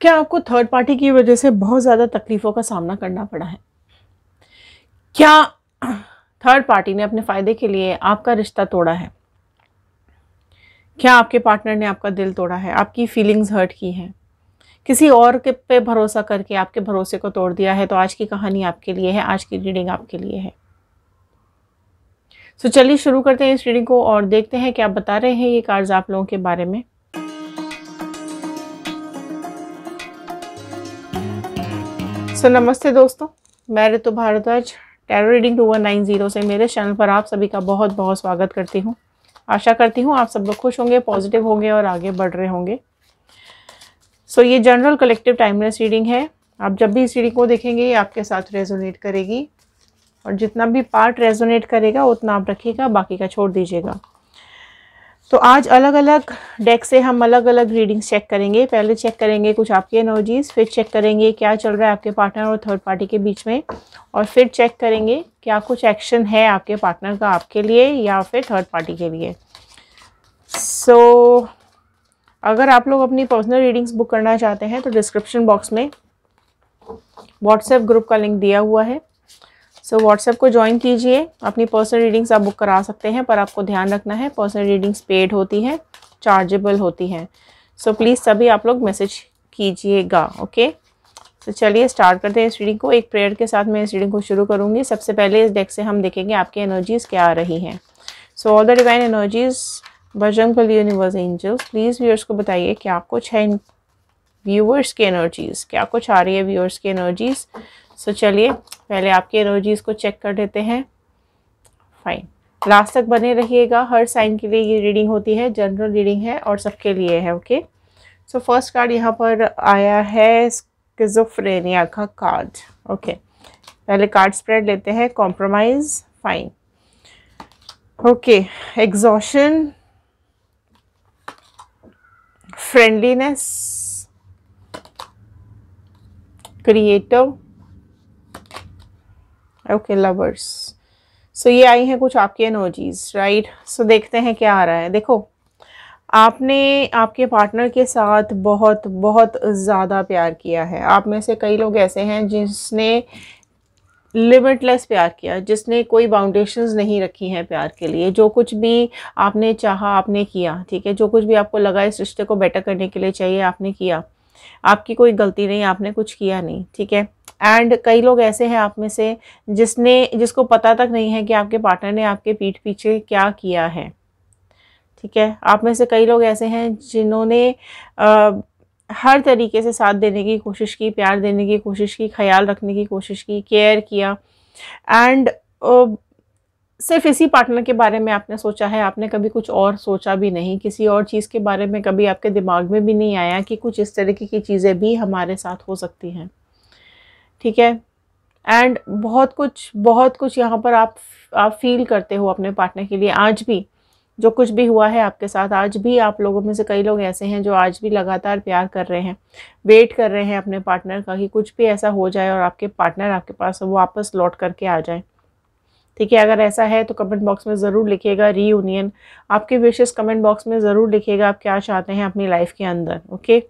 क्या आपको third party की वजह से बहुत ज़्यादा तकलीफ़ों का सामना करना पड़ा है क्या थर्ड पार्टी ने अपने फ़ायदे के लिए आपका रिश्ता तोड़ा है क्या आपके पार्टनर ने आपका दिल तोड़ा है आपकी फीलिंग्स हर्ट की हैं किसी और के पे भरोसा करके आपके भरोसे को तोड़ दिया है तो आज की कहानी आपके लिए है आज की रीडिंग आपके लिए है सो so, चलिए शुरू करते हैं इस रीडिंग को और देखते हैं क्या बता रहे हैं ये कार्ड्स आप लोगों के बारे में सो so, नमस्ते दोस्तों मैं Ritu Bhardwaj tarot reading two one nine zero से मेरे चैनल पर आप सभी का बहुत बहुत स्वागत करती हूँ आशा करती हूँ आप सब लोग खुश होंगे पॉजिटिव होंगे और आगे बढ़ रहे होंगे सो so, ये जनरल कलेक्टिव टाइमलेस रीडिंग है आप जब भी इस रीडिंग को देखेंगे ये आपके साथ रेजोनेट करेगी और जितना भी पार्ट रेजोनेट करेगा उतना आप रखिएगा बाकी का छोड़ दीजिएगा तो आज अलग अलग डेक से हम अलग अलग रीडिंग्स चेक करेंगे पहले चेक करेंगे कुछ आपकी एनर्जीज फिर चेक करेंगे क्या चल रहा है आपके पार्टनर और थर्ड पार्टी के बीच में और फिर चेक करेंगे क्या कुछ एक्शन है आपके पार्टनर का आपके लिए या फिर थर्ड पार्टी के लिए सो so, अगर आप लोग अपनी पर्सनल रीडिंग्स बुक करना चाहते हैं तो डिस्क्रिप्शन बॉक्स में व्हाट्सएप ग्रुप का लिंक दिया हुआ है सो so, व्हाट्सएप को ज्वाइन कीजिए अपनी पर्सनल रीडिंग्स आप बुक करा सकते हैं पर आपको ध्यान रखना है पर्सनल रीडिंग्स पेड होती हैं चार्जेबल होती हैं सो प्लीज़ सभी आप लोग मैसेज कीजिएगा ओके तो चलिए स्टार्ट करते हैं इस रीडिंग को एक प्रेयर के साथ मैं इस रीडिंग को शुरू करूँगी सबसे पहले इस डेक से हम देखेंगे आपकी एनर्जीज़ क्या आ रही हैं so all the divine energies Bajrang Bal universe angels please viewers को बताइए क्या कुछ है व्यूअर्स की एनर्जीज़ क्या कुछ आ रही है व्यूअर्स की एनर्जीज़ सो चलिए पहले आपके एनर्जीज़ को चेक कर लेते हैं फाइन लास्ट तक बने रहिएगा हर साइन के लिए ये रीडिंग होती है जनरल रीडिंग है और सबके लिए है ओके सो फर्स्ट कार्ड यहाँ पर आया है स्किजोफ्रेनिया का कार्ड ओके okay. पहले कार्ड स्प्रेड लेते हैं compromise fine okay exhaustion friendliness creative okay lovers so ये आई हैं कुछ आपकी एनर्जीज राइट सो देखते हैं क्या आ रहा है देखो आपने आपके पार्टनर के साथ बहुत बहुत ज़्यादा प्यार किया है आप में से कई लोग ऐसे हैं जिसने लिमिटलेस प्यार किया जिसने कोई बाउंडेशंस नहीं रखी हैं प्यार के लिए जो कुछ भी आपने चाहा आपने किया ठीक है जो कुछ भी आपको लगा इस रिश्ते को बेटर करने के लिए चाहिए आपने किया आपकी कोई गलती नहीं आपने कुछ किया नहीं ठीक है एंड कई लोग ऐसे हैं आप में से जिसने जिसको पता तक नहीं है कि आपके पार्टनर ने आपके पीठ पीछे क्या किया है ठीक है आप में से कई लोग ऐसे हैं जिन्होंने हर तरीके से साथ देने की कोशिश की प्यार देने की कोशिश की ख्याल रखने की कोशिश की केयर किया एंड सिर्फ इसी पार्टनर के बारे में आपने सोचा है आपने कभी कुछ और सोचा भी नहीं किसी और चीज़ के बारे में कभी आपके दिमाग में भी नहीं आया कि कुछ इस तरीके की चीज़ें भी हमारे साथ हो सकती हैं ठीक है एंड बहुत कुछ बहुत कुछ यहाँ पर आप आप फील करते हो अपने पार्टनर के लिए आज भी जो कुछ भी हुआ है आपके साथ आज भी आप लोगों में से कई लोग ऐसे हैं जो आज भी लगातार प्यार कर रहे हैं वेट कर रहे हैं अपने पार्टनर का कि कुछ भी ऐसा हो जाए और आपके पार्टनर आपके पास वापस लौट करके आ जाए ठीक है अगर ऐसा है तो कमेंट बॉक्स में ज़रूर लिखिएगा रीयूनियन आपके विशेष कमेंट बॉक्स में ज़रूर लिखिएगा आप क्या चाहते हैं अपनी लाइफ के अंदर ओके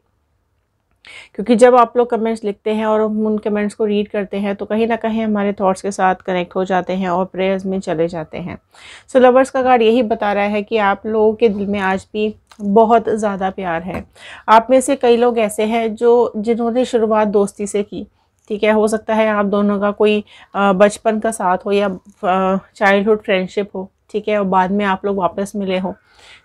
क्योंकि जब आप लोग कमेंट्स लिखते हैं और उन कमेंट्स को रीड करते हैं तो कहीं ना कहीं हमारे थॉट्स के साथ कनेक्ट हो जाते हैं और प्रेयर्स में चले जाते हैं सो so, लवर्स का कार्ड यही बता रहा है कि आप लोगों के दिल में आज भी बहुत ज़्यादा प्यार है आप में से कई लोग ऐसे हैं जो जिन्होंने शुरुआत दोस्ती से की ठीक है हो सकता है आप दोनों का कोई बचपन का साथ हो या चाइल्डहुड फ्रेंडशिप हो ठीक है और बाद में आप लोग वापस मिले हो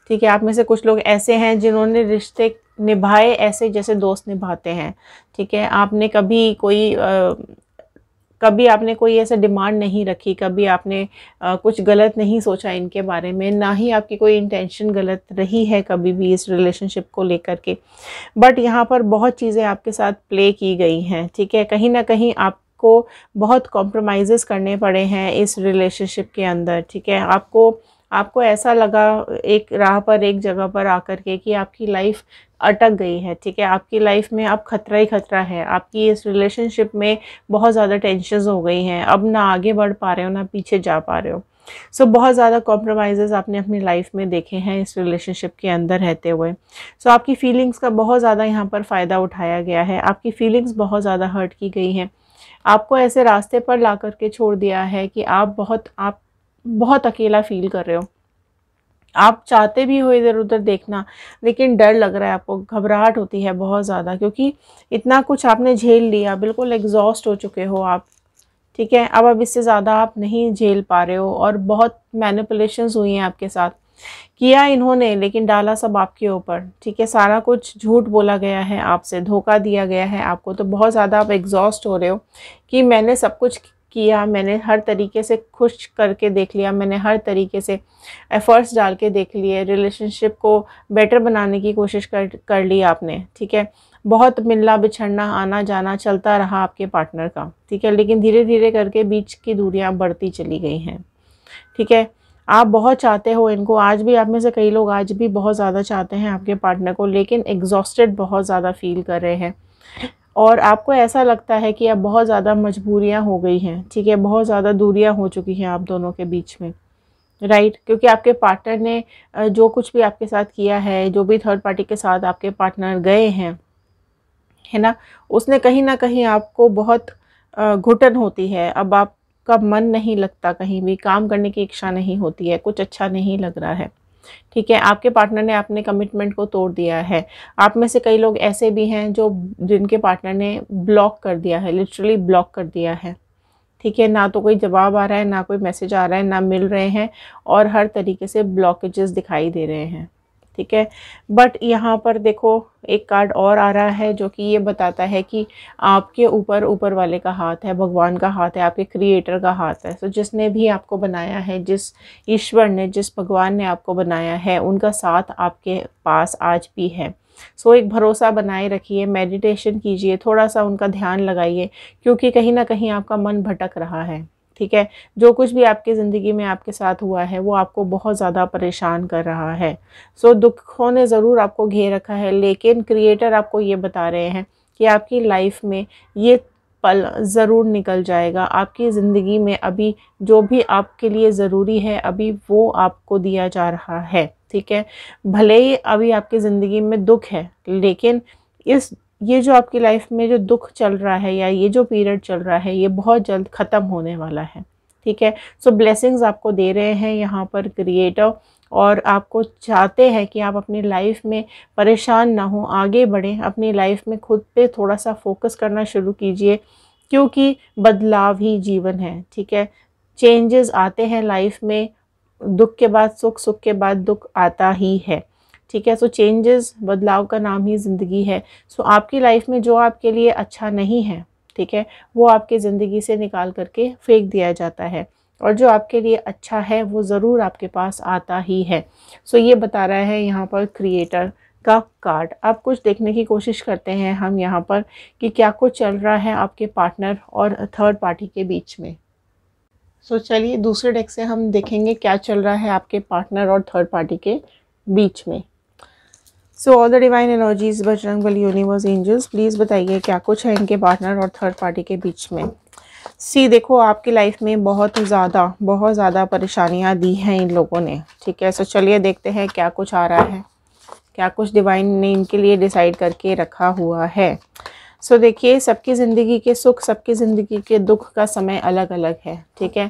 ठीक है आप में से कुछ लोग ऐसे हैं जिन्होंने रिश्ते निभाए ऐसे जैसे दोस्त निभाते हैं ठीक है आपने कभी कोई आ, कभी आपने कोई ऐसा डिमांड नहीं रखी कभी आपने आ, कुछ गलत नहीं सोचा इनके बारे में ना ही आपकी कोई इंटेंशन गलत रही है कभी भी इस रिलेशनशिप को लेकर के बट यहाँ पर बहुत चीज़ें आपके साथ प्ले की गई हैं ठीक है कहीं ना कहीं आप को बहुत कॉम्प्रोमाइज़ करने पड़े हैं इस रिलेशनशिप के अंदर ठीक है आपको आपको ऐसा लगा एक राह पर एक जगह पर आकर के कि आपकी लाइफ अटक गई है ठीक है आपकी लाइफ में अब खतरा ही खतरा है आपकी इस रिलेशनशिप में बहुत ज़्यादा टेंशन हो गई हैं अब ना आगे बढ़ पा रहे हो ना पीछे जा पा रहे हो सो so, बहुत ज़्यादा कॉम्प्रोमाइज़ आपने अपनी लाइफ में देखे हैं इस रिलेशनशिप के अंदर रहते हुए सो so, आपकी फीलिंग्स का बहुत ज़्यादा यहाँ पर फ़ायदा उठाया गया है आपकी फीलिंग्स बहुत ज़्यादा हर्ट की गई हैं आपको ऐसे रास्ते पर ला करके छोड़ दिया है कि आप बहुत आप बहुत अकेला फील कर रहे हो आप चाहते भी हो इधर उधर देखना लेकिन डर लग रहा है आपको घबराहट होती है बहुत ज़्यादा क्योंकि इतना कुछ आपने झेल लिया बिल्कुल एग्जॉस्ट हो चुके हो आप ठीक है अब अब इससे ज़्यादा आप नहीं झेल पा रहे हो और बहुत मैनिपुलेशंस हुई हैं आपके साथ किया इन्होंने लेकिन डाला सब आपके ऊपर ठीक है सारा कुछ झूठ बोला गया है आपसे धोखा दिया गया है आपको तो बहुत ज़्यादा आप एग्जॉस्ट हो रहे हो कि मैंने सब कुछ किया मैंने हर तरीके से खुश करके देख लिया मैंने हर तरीके से एफ़र्ट्स डाल के देख लिए रिलेशनशिप को बेटर बनाने की कोशिश कर कर ली आपने ठीक है बहुत मिलना बिछड़ना आना जाना चलता रहा आपके पार्टनर का ठीक है लेकिन धीरे धीरे करके बीच की दूरियाँ बढ़ती चली गई हैं ठीक है आप बहुत चाहते हो इनको आज भी आप में से कई लोग आज भी बहुत ज़्यादा चाहते हैं आपके पार्टनर को लेकिन एग्जॉस्टेड बहुत ज़्यादा फील कर रहे हैं और आपको ऐसा लगता है कि अब बहुत ज़्यादा मजबूरियाँ हो गई हैं ठीक है बहुत ज़्यादा दूरियाँ हो चुकी हैं आप दोनों के बीच में राइट right? क्योंकि आपके पार्टनर ने जो कुछ भी आपके साथ किया है जो भी थर्ड पार्टी के साथ आपके पार्टनर गए हैं है ना उसने कहीं ना कहीं आपको बहुत घुटन होती है अब आपका मन नहीं लगता कहीं भी काम करने की इच्छा नहीं होती है कुछ अच्छा नहीं लग रहा है ठीक है आपके पार्टनर ने अपने कमिटमेंट को तोड़ दिया है आप में से कई लोग ऐसे भी हैं जो जिनके पार्टनर ने ब्लॉक कर दिया है लिटरली ब्लॉक कर दिया है ठीक है ना तो कोई जवाब आ रहा है ना कोई मैसेज आ रहा है ना मिल रहे हैं और हर तरीके से ब्लॉकेजेस दिखाई दे रहे हैं ठीक है बट यहाँ पर देखो एक कार्ड और आ रहा है जो कि ये बताता है कि आपके ऊपर ऊपर वाले का हाथ है भगवान का हाथ है आपके क्रिएटर का हाथ है सो so, जिसने भी आपको बनाया है जिस ईश्वर ने जिस भगवान ने आपको बनाया है उनका साथ आपके पास आज भी है सो so, एक भरोसा बनाए रखिए मेडिटेशन कीजिए थोड़ा सा उनका ध्यान लगाइए क्योंकि कहीं ना कहीं आपका मन भटक रहा है ठीक है जो कुछ भी आपके ज़िंदगी में आपके साथ हुआ है वो आपको बहुत ज़्यादा परेशान कर रहा है सो so, दुखों ने ज़रूर आपको घेर रखा है लेकिन क्रिएटर आपको ये बता रहे हैं कि आपकी लाइफ में ये पल ज़रूर निकल जाएगा आपकी ज़िंदगी में अभी जो भी आपके लिए ज़रूरी है अभी वो आपको दिया जा रहा है ठीक है भले ही अभी आपकी ज़िंदगी में दुख है लेकिन इस ये जो आपकी लाइफ में जो दुख चल रहा है या ये जो पीरियड चल रहा है ये बहुत जल्द ख़त्म होने वाला है ठीक है सो so, ब्लेसिंग्स आपको दे रहे हैं यहाँ पर क्रिएटर और आपको चाहते हैं कि आप अपनी लाइफ में परेशान ना हो आगे बढ़ें अपनी लाइफ में खुद पे थोड़ा सा फोकस करना शुरू कीजिए क्योंकि बदलाव ही जीवन है ठीक है चेंजेस आते हैं लाइफ में दुख के बाद सुख सुख के बाद दुख आता ही है ठीक है सो चेंजेस बदलाव का नाम ही ज़िंदगी है सो so, आपकी लाइफ में जो आपके लिए अच्छा नहीं है ठीक है वो आपके ज़िंदगी से निकाल करके फेंक दिया जाता है और जो आपके लिए अच्छा है वो ज़रूर आपके पास आता ही है सो so, ये बता रहा है यहाँ पर क्रिएटर का कार्ड आप कुछ देखने की कोशिश करते हैं हम यहाँ पर कि क्या कुछ चल रहा है आपके पार्टनर और थर्ड पार्टी के बीच में सो so, चलिए दूसरे डेक से हम देखेंगे क्या चल रहा है आपके पार्टनर और थर्ड पार्टी के बीच में so all the divine energies Bajrang Bali universe angels please बताइए क्या कुछ है इनके पार्टनर और थर्ड पार्टी के बीच में सी देखो आपकी लाइफ में बहुत ज़्यादा बहुत ज़्यादा परेशानियाँ दी हैं इन लोगों ने ठीक है सो चलिए देखते हैं क्या कुछ आ रहा है क्या कुछ डिवाइन ने इनके लिए डिसाइड करके रखा हुआ है सो so, देखिए सबकी ज़िंदगी के सुख सबकी ज़िंदगी के दुख का समय अलग अलग है ठीक है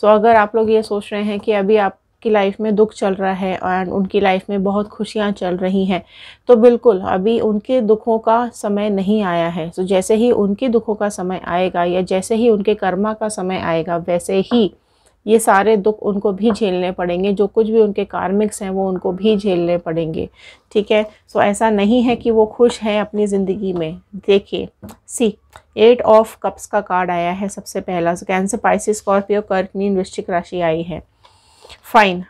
सो so, अगर आप लोग ये सोच रहे हैं कि अभी आप की लाइफ में दुख चल रहा है और उनकी लाइफ में बहुत खुशियाँ चल रही हैं तो बिल्कुल अभी उनके दुखों का समय नहीं आया है तो जैसे ही उनके दुखों का समय आएगा या जैसे ही उनके कर्मा का समय आएगा वैसे ही ये सारे दुख उनको भी झेलने पड़ेंगे जो कुछ भी उनके कार्मिक्स हैं वो उनको भी झेलने पड़ेंगे ठीक है सो ऐसा नहीं है कि वो खुश हैं अपनी ज़िंदगी में देखिए सी एट ऑफ कप्स का कार्ड आया है सबसे पहला कैंसर पाइसिस स्कॉर्पियो कर्कनी वृश्चिक राशि आई है फाइन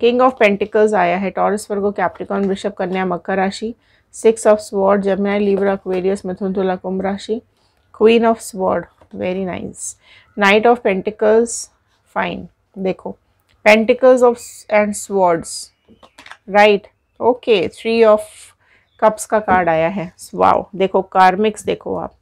किंग ऑफ पेंटिकल्स आया है टॉरस वर्गो कैप्टिकॉन ऋषभ कन्या मकर राशि सिक्स ऑफ स्वॉर्ड जमुना लीवर अक्वेरियस मिथुन तुला कुंभ राशि queen of sword very nice knight of pentacles fine देखो pentacles of end swords right okay three of cups का कार्ड आया है वाओ देखो कार्मिक्स देखो आप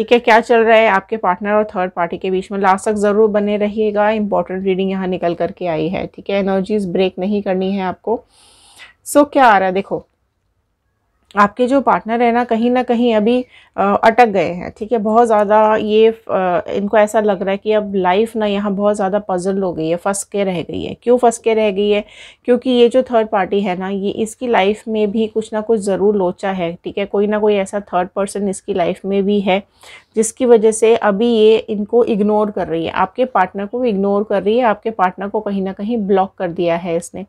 ठीक है क्या चल रहा है आपके पार्टनर और थर्ड पार्टी के बीच में लास्ट तक ज़रूर बने रहिएगा इंपॉर्टेंट रीडिंग यहाँ निकल करके आई है ठीक है एनर्जीज ब्रेक नहीं करनी है आपको सो so, क्या आ रहा है देखो आपके जो पार्टनर है ना कहीं ना कहीं अभी अटक गए हैं ठीक है बहुत ज़्यादा ये इनको ऐसा लग रहा है कि अब लाइफ ना यहाँ बहुत ज़्यादा पजल हो गई है फंस के रह गई है क्यों फंस के रह गई है क्योंकि ये जो थर्ड पार्टी है ना ये इसकी लाइफ में भी कुछ ना कुछ ज़रूर लोचा है ठीक है कोई ना कोई ऐसा थर्ड पर्सन इसकी लाइफ में भी है जिसकी वजह से अभी ये इनको इग्नोर कर रही है आपके पार्टनर को इग्नोर कर रही है आपके पार्टनर को कहीं ना कहीं ब्लॉक कर दिया है इसने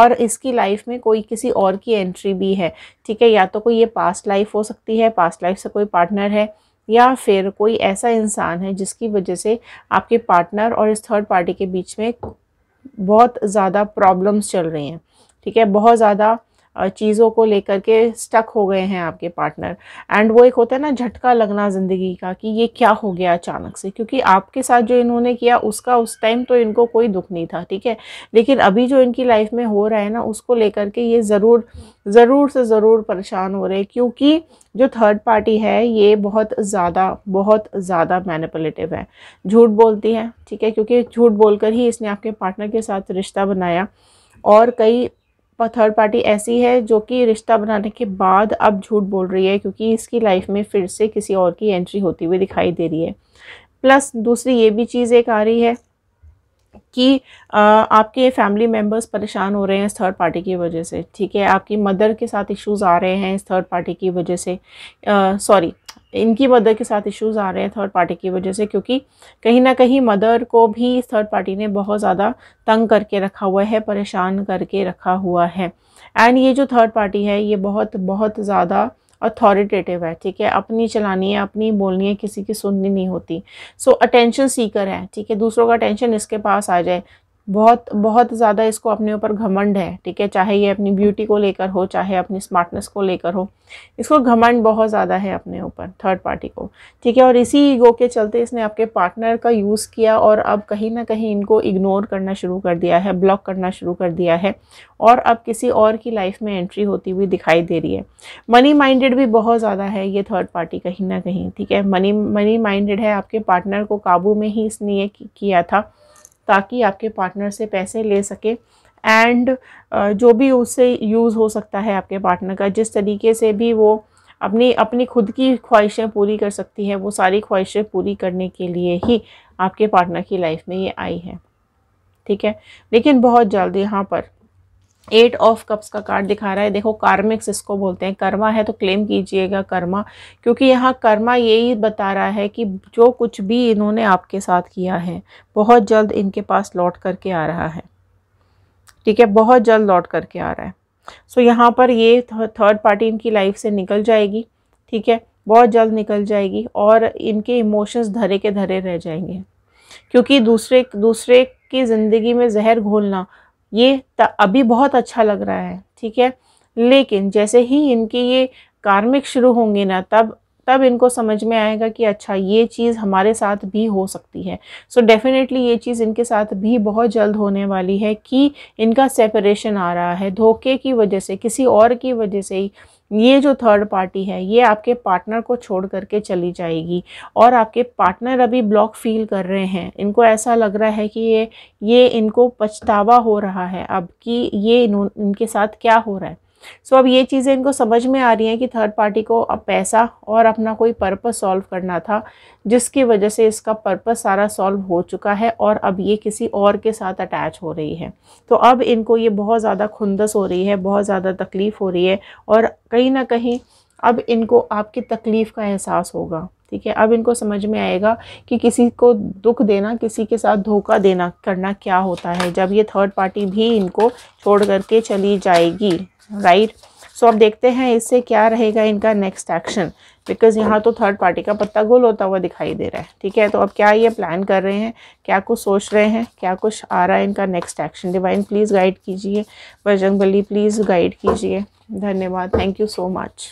और इसकी लाइफ में कोई किसी और की एंट्री भी है ठीक है या तो कोई ये पास्ट लाइफ हो सकती है पास्ट लाइफ से कोई पार्टनर है या फिर कोई ऐसा इंसान है जिसकी वजह से आपके पार्टनर और इस थर्ड पार्टी के बीच में बहुत ज़्यादा प्रॉब्लम्स चल रही हैं ठीक है बहुत ज़्यादा चीज़ों को लेकर के स्टक हो गए हैं आपके पार्टनर एंड वो एक होता है ना झटका लगना ज़िंदगी का कि ये क्या हो गया अचानक से क्योंकि आपके साथ जो इन्होंने किया उसका उस टाइम तो इनको कोई दुख नहीं था ठीक है लेकिन अभी जो इनकी लाइफ में हो रहा है ना उसको लेकर के ये ज़रूर ज़रूर से ज़रूर परेशान हो रहे हैं क्योंकि जो थर्ड पार्टी है ये बहुत ज़्यादा बहुत ज़्यादा मैनिपुलेटिव है झूठ बोलती है ठीक है क्योंकि झूठ बोलकर ही इसने आपके पार्टनर के साथ रिश्ता बनाया और कई थर्ड पार्टी ऐसी है जो कि रिश्ता बनाने के बाद अब झूठ बोल रही है क्योंकि इसकी लाइफ में फिर से किसी और की एंट्री होती हुई दिखाई दे रही है प्लस दूसरी ये भी चीज़ एक आ रही है कि आपके फैमिली मेम्बर्स परेशान हो रहे हैं इस थर्ड पार्टी की वजह से ठीक है आपकी मदर के साथ इश्यूज आ रहे हैं इस थर्ड पार्टी की वजह से सॉरी इनकी मदर के साथ इश्यूज़ आ रहे हैं थर्ड पार्टी की वजह से क्योंकि कहीं ना कहीं मदर को भी थर्ड पार्टी ने बहुत ज़्यादा तंग करके रखा हुआ है परेशान करके रखा हुआ है एंड ये जो थर्ड पार्टी है ये बहुत बहुत ज़्यादा अथॉरिटेटिव है ठीक है अपनी चलानी है अपनी बोलनी है किसी की सुननी नहीं होती सो अटेंशन सीकर है ठीक है दूसरों का अटेंशन इसके पास आ जाए बहुत बहुत ज़्यादा इसको अपने ऊपर घमंड है ठीक है चाहे ये अपनी ब्यूटी को लेकर हो चाहे अपनी स्मार्टनेस को लेकर हो इसको घमंड बहुत ज़्यादा है अपने ऊपर थर्ड पार्टी को ठीक है और इसी ईगो के चलते इसने आपके पार्टनर का यूज़ किया और अब कहीं ना कहीं इनको इग्नोर करना शुरू कर दिया है ब्लॉक करना शुरू कर दिया है और अब किसी और की लाइफ में एंट्री होती हुई दिखाई दे रही है मनी माइंडेड भी बहुत ज़्यादा है ये थर्ड पार्टी कहीं ना कहीं ठीक है मनी मनी माइंडेड है आपके पार्टनर को काबू में ही इसने ये किया था ताकि आपके पार्टनर से पैसे ले सके एंड जो भी उससे यूज़ हो सकता है आपके पार्टनर का जिस तरीके से भी वो अपनी अपनी खुद की ख्वाहिशें पूरी कर सकती है वो सारी ख्वाहिशें पूरी करने के लिए ही आपके पार्टनर की लाइफ में ये आई है ठीक है लेकिन बहुत जल्द यहाँ पर एट ऑफ कप्स का कार्ड दिखा रहा है देखो कार्मिक्स इसको बोलते हैं कर्मा है तो क्लेम कीजिएगा कर्मा क्योंकि यहाँ कर्मा यही बता रहा है कि जो कुछ भी इन्होंने आपके साथ किया है बहुत जल्द इनके पास लौट करके आ रहा है ठीक है बहुत जल्द लौट करके आ रहा है सो so, यहाँ पर ये थर्ड पार्टी इनकी लाइफ से निकल जाएगी ठीक है बहुत जल्द निकल जाएगी और इनके इमोशंस धरे के धरे रह जाएंगे क्योंकि दूसरे दूसरे की ज़िंदगी में जहर घोलना ये अभी बहुत अच्छा लग रहा है ठीक है लेकिन जैसे ही इनके ये कार्मिक शुरू होंगे ना तब तब इनको समझ में आएगा कि अच्छा ये चीज़ हमारे साथ भी हो सकती है सो so डेफिनेटली ये चीज़ इनके साथ भी बहुत जल्द होने वाली है कि इनका सेपरेशन आ रहा है धोखे की वजह से किसी और की वजह से ही ये जो थर्ड पार्टी है ये आपके पार्टनर को छोड़ करके चली जाएगी और आपके पार्टनर अभी ब्लॉक फील कर रहे हैं इनको ऐसा लग रहा है कि ये ये इनको पछतावा हो रहा है अब कि ये इनके साथ क्या हो रहा है सो अब ये चीज़ें इनको समझ में आ रही हैं कि थर्ड पार्टी को अब पैसा और अपना कोई पर्पस सॉल्व करना था जिसकी वजह से इसका पर्पस सारा सॉल्व हो चुका है और अब ये किसी और के साथ अटैच हो रही है तो अब इनको ये बहुत ज़्यादा खुंदस हो रही है बहुत ज़्यादा तकलीफ़ हो रही है और कहीं ना कहीं अब इनको आपकी तकलीफ़ का एहसास होगा ठीक है अब इनको समझ में आएगा कि किसी को दुख देना किसी के साथ धोखा देना करना क्या होता है जब ये थर्ड पार्टी भी इनको छोड़ करके चली जाएगी राइट सो अब देखते हैं इससे क्या रहेगा इनका नेक्स्ट एक्शन बिकॉज यहाँ तो थर्ड पार्टी का पत्ता गोल होता हुआ दिखाई दे रहा है ठीक है तो अब क्या ये प्लान कर रहे हैं क्या कुछ सोच रहे हैं क्या कुछ आ रहा है इनका next action divine please guide कीजिए बजरंग बली प्लीज़ गाइड कीजिए धन्यवाद thank you so much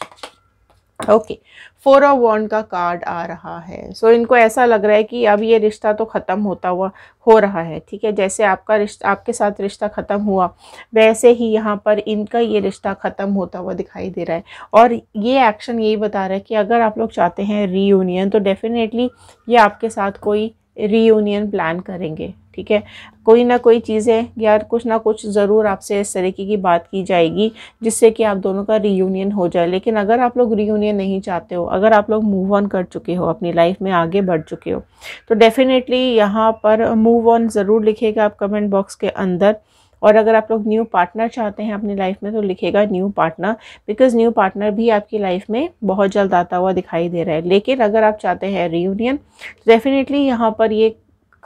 okay four of wand का कार्ड आ रहा है सो so, इनको ऐसा लग रहा है कि अब ये रिश्ता तो ख़त्म होता हुआ हो रहा है ठीक है जैसे आपका रिश्ता आपके साथ रिश्ता ख़त्म हुआ वैसे ही यहाँ पर इनका ये रिश्ता ख़त्म होता हुआ दिखाई दे रहा है और ये एक्शन यही बता रहा है कि अगर आप लोग चाहते हैं रीयूनियन तो डेफ़िनेटली ये आपके साथ कोई रीयूनियन प्लान करेंगे ठीक है कोई ना कोई चीज़ें यार कुछ ना कुछ ज़रूर आपसे इस तरीके की बात की जाएगी जिससे कि आप दोनों का रीयूनियन हो जाए लेकिन अगर आप लोग रीयूनियन नहीं चाहते हो अगर आप लोग मूव ऑन कर चुके हो अपनी लाइफ में आगे बढ़ चुके हो तो डेफ़िनेटली यहाँ पर मूव ऑन ज़रूर लिखेगा आप कमेंट बॉक्स के अंदर और अगर आप लोग न्यू पार्टनर चाहते हैं अपनी लाइफ में तो लिखेगा new partner because new partner भी आपकी लाइफ में बहुत जल्द आता हुआ दिखाई दे रहा है लेकिन अगर आप चाहते हैं रीयूनियन तो डेफिनेटली यहाँ पर ये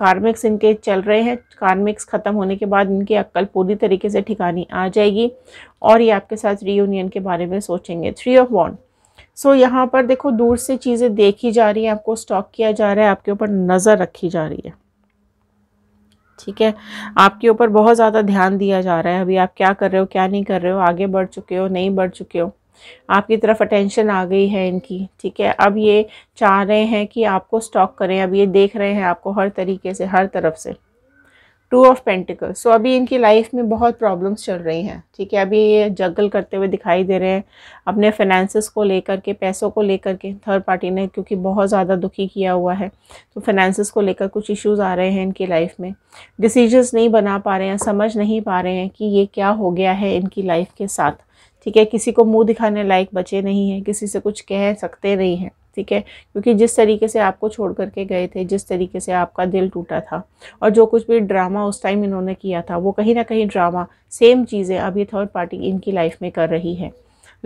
कार्मिक्स इनके चल रहे हैं कार्मिक्स ख़त्म होने के बाद इनकी अक्ल पूरी तरीके से ठिकानी आ जाएगी और ये आपके साथ रीयूनियन के बारे में सोचेंगे थ्री ऑफ वन सो यहाँ पर देखो दूर से चीज़ें देखी जा रही हैं आपको स्टॉक किया जा रहा है आपके ऊपर नज़र रखी जा रही है ठीक है आपके ऊपर बहुत ज़्यादा ध्यान दिया जा रहा है अभी आप क्या कर रहे हो क्या नहीं कर रहे हो आगे बढ़ चुके हो नहीं बढ़ चुके हो आपकी तरफ अटेंशन आ गई है इनकी ठीक है अब ये चाह रहे हैं कि आपको स्टॉक करें अब ये देख रहे हैं आपको हर तरीके से हर तरफ से टू ऑफ पेंटिकल सो अभी इनकी लाइफ में बहुत प्रॉब्लम्स चल रही हैं ठीक है अभी ये जगल करते हुए दिखाई दे रहे हैं अपने फाइनेंसेस को लेकर के पैसों को लेकर के थर्ड पार्टी ने क्योंकि बहुत ज़्यादा दुखी किया हुआ है तो फाइनेंसेस को लेकर कुछ इश्यूज आ रहे हैं इनकी लाइफ में डिसीजंस नहीं बना पा रहे हैं समझ नहीं पा रहे हैं कि ये क्या हो गया है इनकी लाइफ के साथ ठीक है किसी को मुंह दिखाने लायक बचे नहीं है किसी से कुछ कह सकते नहीं हैं ठीक है क्योंकि जिस तरीके से आपको छोड़ करके गए थे जिस तरीके से आपका दिल टूटा था और जो कुछ भी ड्रामा उस टाइम इन्होंने किया था वो कहीं ना कहीं ड्रामा सेम चीज़ें अभी थर्ड पार्टी इनकी लाइफ में कर रही है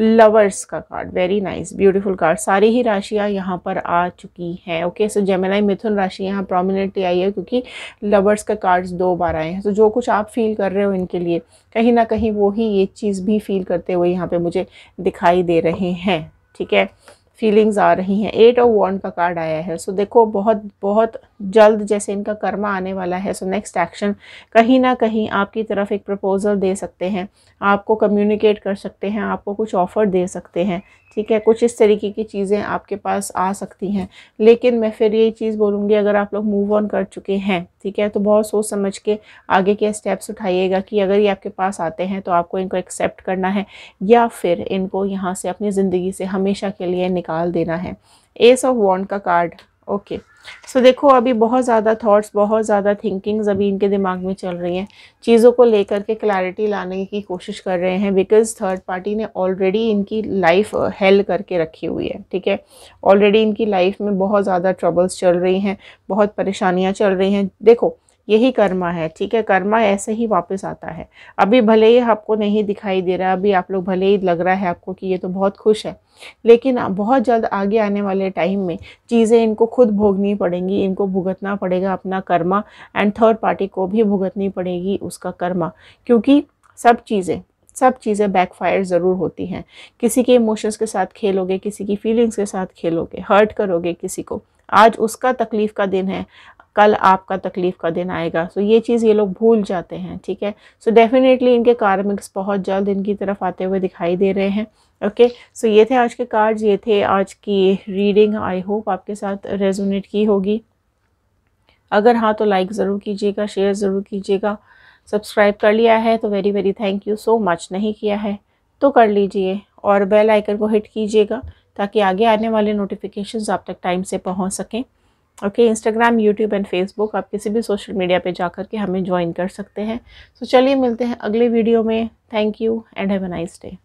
लवर्स का card very nice beautiful card सारी ही राशियाँ यहाँ पर आ चुकी हैं ओके सो जेमिनाई मिथुन राशि यहाँ प्रोमिनेंटली आई है क्योंकि लवर्स का कार्ड्स दो बार आए हैं सो so, जो कुछ आप फील कर रहे हो इनके लिए कहीं ना कहीं वो ही ये चीज़ भी फील करते हुए यहाँ पर मुझे दिखाई दे रहे हैं ठीक है फीलिंग्स आ रही हैं एट ऑफ वन का कार्ड आया है सो so, देखो बहुत बहुत जल्द जैसे इनका कर्मा आने वाला है सो नेक्स्ट एक्शन कहीं ना कहीं आपकी तरफ एक प्रपोज़ल दे सकते हैं आपको कम्युनिकेट कर सकते हैं आपको कुछ ऑफ़र दे सकते हैं ठीक है कुछ इस तरीके की चीज़ें आपके पास आ सकती हैं लेकिन मैं फिर यही चीज़ बोलूँगी अगर आप लोग मूव ऑन कर चुके हैं ठीक है तो बहुत सोच समझ के आगे के स्टेप्स उठाइएगा कि अगर ये आपके पास आते हैं तो आपको इनको एक्सेप्ट करना है या फिर इनको यहाँ से अपनी ज़िंदगी से हमेशा के लिए निकाल देना है एस ऑफ वॉन्ड का card okay okay. So so, देखो अभी बहुत ज़्यादा थॉट्स बहुत ज़्यादा थिंकिंग्स अभी इनके दिमाग में चल रही हैं चीज़ों को लेकर के क्लैरिटी लाने की कोशिश कर रहे हैं बिकॉज थर्ड पार्टी ने ऑलरेडी इनकी लाइफ हेल करके रखी हुई है ठीक है ऑलरेडी इनकी लाइफ में बहुत ज़्यादा ट्रबल्स चल रही हैं बहुत परेशानियाँ चल रही हैं देखो यही कर्मा है ठीक है कर्मा ऐसे ही वापस आता है अभी भले ही आपको नहीं दिखाई दे रहा अभी आप लोग भले ही लग रहा है आपको कि ये तो बहुत खुश है लेकिन बहुत जल्द आगे आने वाले टाइम में चीज़ें इनको खुद भोगनी पड़ेंगी इनको भुगतना पड़ेगा अपना कर्मा एंड थर्ड पार्टी को भी भुगतनी पड़ेगी उसका कर्मा क्योंकि सब चीज़ें सब चीज़ें बैकफायर ज़रूर होती हैं किसी के इमोशंस के साथ खेलोगे किसी की फीलिंग्स के साथ खेलोगे हर्ट करोगे किसी को आज उसका तकलीफ़ का दिन है कल आपका तकलीफ़ का दिन आएगा सो so, ये चीज़ ये लोग भूल जाते हैं ठीक है सो so, डेफिनेटली इनके कार्मिक्स बहुत जल्द इनकी तरफ आते हुए दिखाई दे रहे हैं ओके okay, सो so ये थे आज के कार्ड्स ये थे आज की रीडिंग आई होप आपके साथ रेजोनेट की होगी अगर हाँ तो लाइक ज़रूर कीजिएगा शेयर ज़रूर कीजिएगा सब्सक्राइब कर लिया है तो very very thank you so much नहीं किया है तो कर लीजिए और बेल आइकन को हिट कीजिएगा ताकि आगे आने वाले नोटिफिकेशंस आप तक टाइम से पहुंच सकें okay Instagram YouTube and Facebook आप किसी भी सोशल मीडिया पे जाकर के हमें ज्वाइन कर सकते हैं सो so, चलिए मिलते हैं अगले वीडियो में thank you and have a nice day